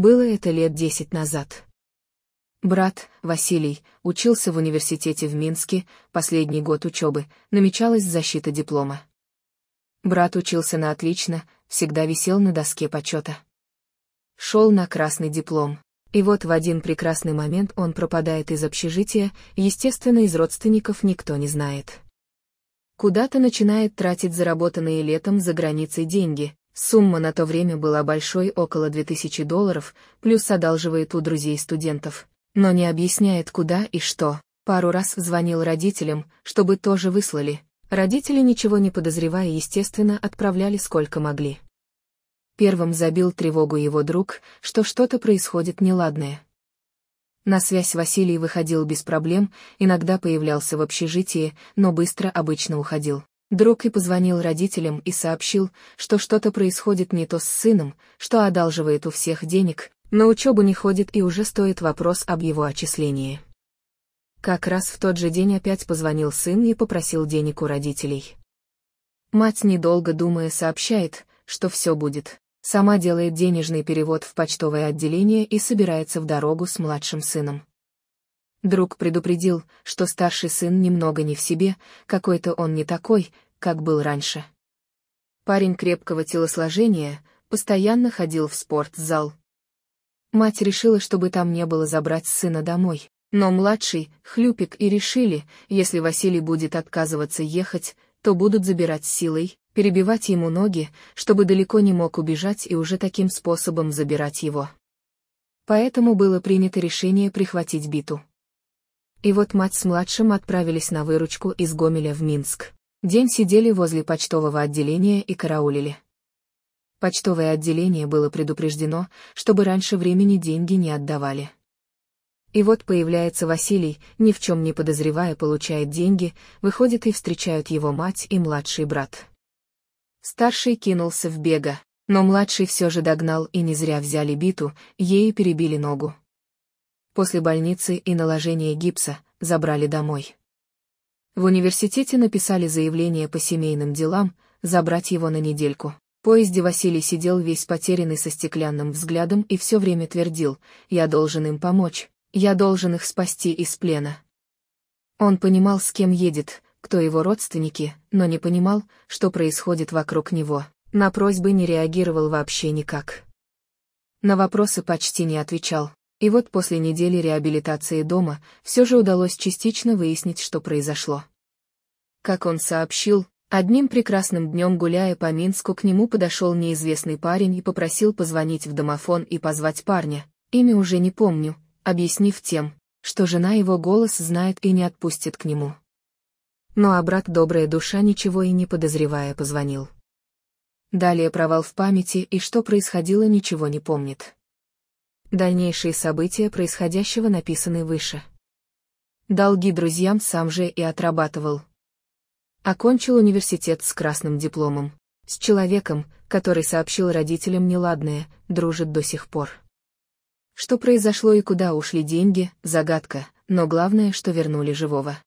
Было это лет десять назад. Брат, Василий, учился в университете в Минске, последний год учебы, намечалась защита диплома. Брат учился на отлично, всегда висел на доске почета. Шел на красный диплом. И вот в один прекрасный момент он пропадает из общежития, естественно, из родственников никто не знает. Куда-то начинает тратить заработанные летом за границей деньги, Сумма на то время была большой, около 2000 долларов, плюс одалживает у друзей студентов, но не объясняет куда и что. Пару раз звонил родителям, чтобы тоже выслали. Родители, ничего не подозревая, естественно, отправляли сколько могли. Первым забил тревогу его друг, что что-то происходит неладное. На связь Василий выходил без проблем, иногда появлялся в общежитии, но быстро обычно уходил. Друг и позвонил родителям и сообщил, что что-то происходит не то с сыном, что одалживает у всех денег, на учебу не ходит и уже стоит вопрос об его отчислении. Как раз в тот же день опять позвонил сын и попросил денег у родителей. Мать, недолго думая, сообщает, что все будет. Сама делает денежный перевод в почтовое отделение и собирается в дорогу с младшим сыном. Друг предупредил, что старший сын немного не в себе, какой-то он не такой, как был раньше. Парень крепкого телосложения постоянно ходил в спортзал. Мать решила, чтобы там не было забрать сына домой, но младший, Хлюпик и решили, если Василий будет отказываться ехать, то будут забирать силой, перебивать ему ноги, чтобы далеко не мог убежать и уже таким способом забирать его. Поэтому было принято решение прихватить биту. И вот мать с младшим отправились на выручку из Гомеля в Минск. День сидели возле почтового отделения и караулили. Почтовое отделение было предупреждено, чтобы раньше времени деньги не отдавали. И вот появляется Василий, ни в чем не подозревая получает деньги, выходит и встречают его мать и младший брат. Старший кинулся в бега, но младший все же догнал и не зря взяли биту, ей перебили ногу после больницы и наложения гипса, забрали домой. В университете написали заявление по семейным делам, забрать его на недельку. В поезде Василий сидел весь потерянный со стеклянным взглядом и все время твердил «Я должен им помочь, я должен их спасти из плена». Он понимал, с кем едет, кто его родственники, но не понимал, что происходит вокруг него. На просьбы не реагировал вообще никак. На вопросы почти не отвечал. И вот после недели реабилитации дома все же удалось частично выяснить, что произошло. Как он сообщил, одним прекрасным днем гуляя по Минску к нему подошел неизвестный парень и попросил позвонить в домофон и позвать парня, имя уже не помню, объяснив тем, что жена его голос знает и не отпустит к нему. Ну а брат добрая душа ничего и не подозревая позвонил. Далее провал в памяти и что происходило ничего не помнит. Дальнейшие события происходящего написаны выше. Долги друзьям сам же и отрабатывал. Окончил университет с красным дипломом. С человеком, который сообщил родителям неладное, дружит до сих пор. Что произошло и куда ушли деньги, загадка, но главное, что вернули живого.